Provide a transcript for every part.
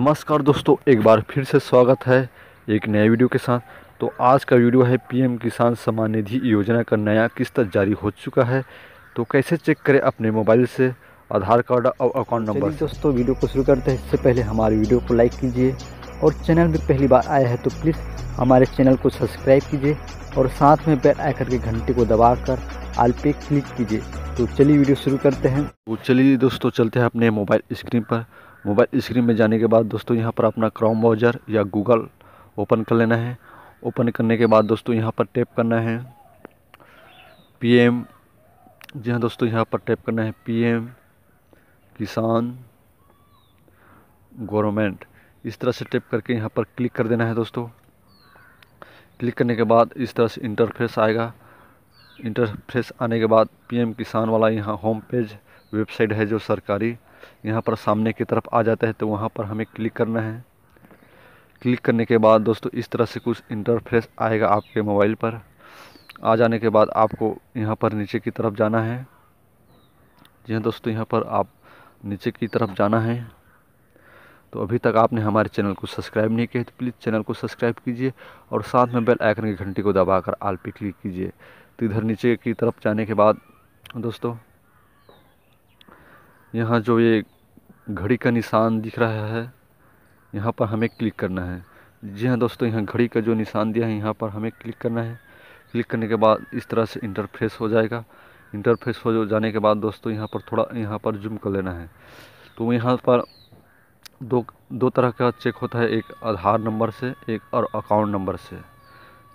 नमस्कार दोस्तों एक बार फिर से स्वागत है एक नए वीडियो के साथ तो आज का वीडियो है पीएम किसान सम्मान निधि योजना का नया किस्त जारी हो चुका है तो कैसे चेक करें अपने मोबाइल से आधार कार्ड और अकाउंट नंबर दोस्तों वीडियो को शुरू करते हैं इससे पहले हमारे वीडियो को लाइक कीजिए और चैनल में पहली बार आया है तो प्लीज़ हमारे चैनल को सब्सक्राइब कीजिए और साथ में बेल आइकन के घंटे को दबा कर आल पे क्लिक कीजिए तो चलिए वीडियो शुरू करते हैं तो चलिए दोस्तों चलते हैं अपने मोबाइल स्क्रीन पर मोबाइल स्क्रीन में जाने के बाद दोस्तों यहाँ पर अपना क्रोम ब्राउज़र या गूगल ओपन कर लेना है ओपन करने के बाद दोस्तों यहाँ पर टैप करना है पी एम जी हाँ दोस्तों यहाँ पर टैप करना है पी एम किसान गवर्नमेंट इस तरह से टैप करके यहाँ पर क्लिक कर देना है दोस्तों क्लिक करने के बाद इस तरह से इंटरफेस आएगा इंटरफेस आने के बाद पीएम किसान वाला यहाँ होम पेज वेबसाइट है जो सरकारी यहाँ पर सामने की तरफ आ जाता है तो वहाँ पर हमें क्लिक करना है क्लिक करने के बाद दोस्तों इस तरह से कुछ इंटरफेस आएगा आपके मोबाइल पर आ जाने के बाद आपको यहाँ पर नीचे की तरफ जाना है जी हाँ दोस्तों यहाँ पर आप नीचे की तरफ जाना है तो अभी तक आपने हमारे चैनल को सब्सक्राइब नहीं किया तो प्लीज़ चैनल को सब्सक्राइब कीजिए और साथ में बेल आइकन की घंटी को दबाकर आल पे क्लिक कीजिए तो इधर नीचे की तरफ जाने के बाद दोस्तों यहाँ जो ये घड़ी का निशान दिख रहा है यहाँ पर हमें क्लिक करना है जी हाँ दोस्तों यहाँ घड़ी का जो निशान दिया है यहाँ पर हमें क्लिक करना है क्लिक करने के बाद इस तरह से इंटरफेस हो जाएगा इंटरफेस हो जाने के बाद दोस्तों यहाँ पर थोड़ा यहाँ पर जूम कर लेना है तो यहाँ पर दो दो तरह का चेक होता है एक आधार नंबर से एक और अकाउंट नंबर से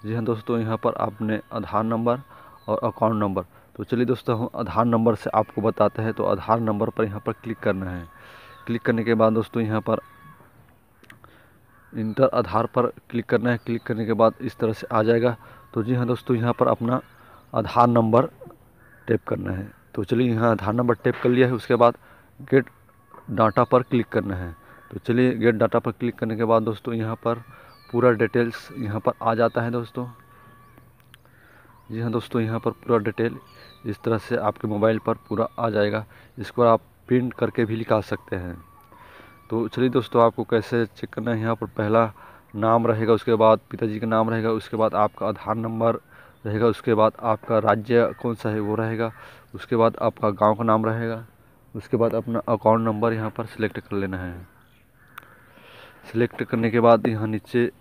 जी हाँ दोस्तों यहाँ पर आपने आधार नंबर और अकाउंट नंबर तो चलिए दोस्तों हम आधार नंबर से आपको बताते हैं तो आधार नंबर पर यहाँ पर क्लिक करना है क्लिक करने के बाद दोस्तों यहाँ पर इंटर आधार पर क्लिक करना है क्लिक करने के बाद इस तरह से आ जाएगा तो जी हाँ दोस्तों यहाँ पर अपना आधार नंबर टैप करना है तो चलिए यहाँ आधार नंबर टैप कर लिया है उसके बाद गेट डाटा पर क्लिक करना है तो चलिए गेट डाटा पर क्लिक करने के बाद दोस्तों यहाँ पर पूरा डिटेल्स यहाँ पर आ जाता है दोस्तों जी हाँ दोस्तों यहाँ पर पूरा डिटेल इस तरह से आपके मोबाइल पर पूरा आ जाएगा इसको आप प्रिंट करके भी निकाल सकते हैं तो चलिए दोस्तों आपको कैसे चेक करना है यहाँ पर पहला नाम रहेगा उसके बाद पिताजी का नाम रहेगा उसके बाद आपका आधार नंबर रहेगा उसके बाद आपका राज्य कौन सा है वो रहेगा उसके बाद आपका गांव का नाम रहेगा उसके बाद अपना अकाउंट नंबर यहाँ पर सिलेक्ट कर लेना है सिलेक्ट करने के बाद यहाँ नीचे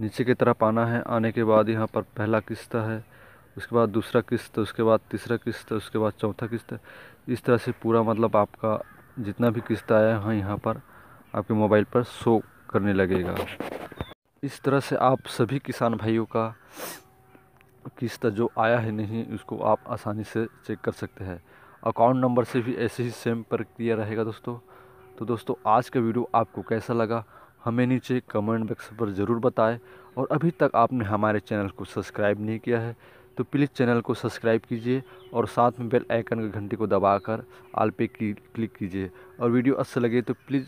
नीचे की तरफ आना है आने के बाद यहाँ पर पहला किस्त है उसके बाद दूसरा किस्त उसके बाद तीसरा किस्त उसके बाद चौथा किस्त इस तरह से पूरा मतलब आपका जितना भी किस्त आया है हाँ, यहाँ पर आपके मोबाइल पर शो करने लगेगा इस तरह से आप सभी किसान भाइयों का किस्त जो आया है नहीं उसको आप आसानी से चेक कर सकते हैं अकाउंट नंबर से भी ऐसे ही सेम प्रक्रिया रहेगा दोस्तों तो दोस्तों आज का वीडियो आपको कैसा लगा हमें नीचे कमेंट बॉक्स पर ज़रूर बताएं और अभी तक आपने हमारे चैनल को सब्सक्राइब नहीं किया है तो प्लीज़ चैनल को सब्सक्राइब कीजिए और साथ में बेल आइकन के घंटी को दबाकर आल पे की, क्लिक कीजिए और वीडियो अच्छा लगे तो प्लीज़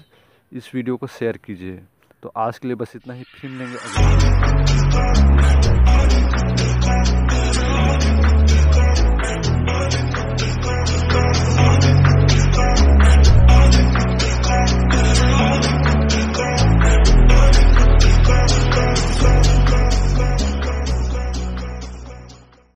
इस वीडियो को शेयर कीजिए तो आज के लिए बस इतना ही फिर मिलेंगे